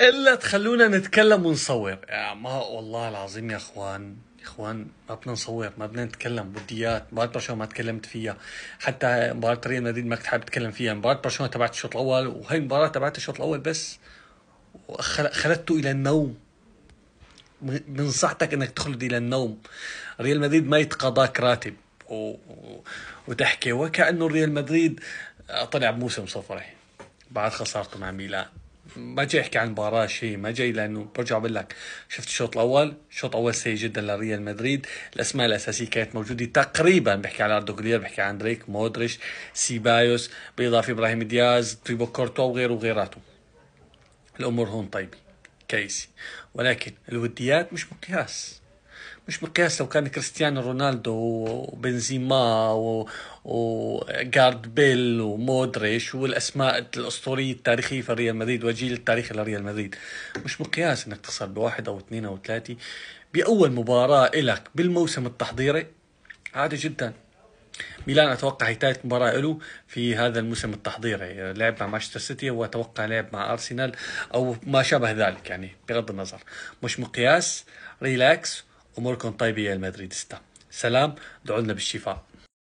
الا تخلونا نتكلم ونصور يعني ما والله العظيم يا اخوان يا اخوان ما بدنا نصور ما بدنا نتكلم بديات مباراه برشلونه ما تكلمت فيها حتى مباراه ريال مدريد ما كنت حابب اتكلم فيها مباراه برشلونه تبعت الشوط الاول وهي المباراه تبعت الشوط الاول بس خلدته الى النوم بنصحتك انك تخلد الى النوم ريال مدريد ما يتقاضاك راتب و... وتحكي وكانه ريال مدريد آه، طلع بموسم صفري بعد خسارته مع ميلان ما جاي احكي عن المباراه شيء ما جاي لانه برجع بقول لك شفت الشوط الاول الشوط الاول سيء جدا لريال مدريد الاسماء الاساسيه كانت موجوده تقريبا بحكي عن اردوغلير بحكي عن دريك مودريش سيبايوس بالاضافه ابراهيم دياز تيبو كورتو وغيره وغيراته الامور هون طيبه كيسي ولكن الوديات مش مقياس مش مقياس لو كان كريستيانو رونالدو وبنزيما وجارد بيل ومودريش والاسماء الاسطوريه التاريخيه في ريال مدريد والجيل التاريخي لريال مدريد مش مقياس انك تخسر بواحد او اثنين او ثلاثه باول مباراه لك بالموسم التحضيري عادي جدا ميلان اتوقع هي ثالث مباراه له في هذا الموسم التحضيري لعب مع مانشستر سيتي واتوقع لعب مع ارسنال او ما شابه ذلك يعني بغض النظر مش مقياس ريلاكس اموركم طيبه يا المدريدستا سلام دعوا لنا بالشفاء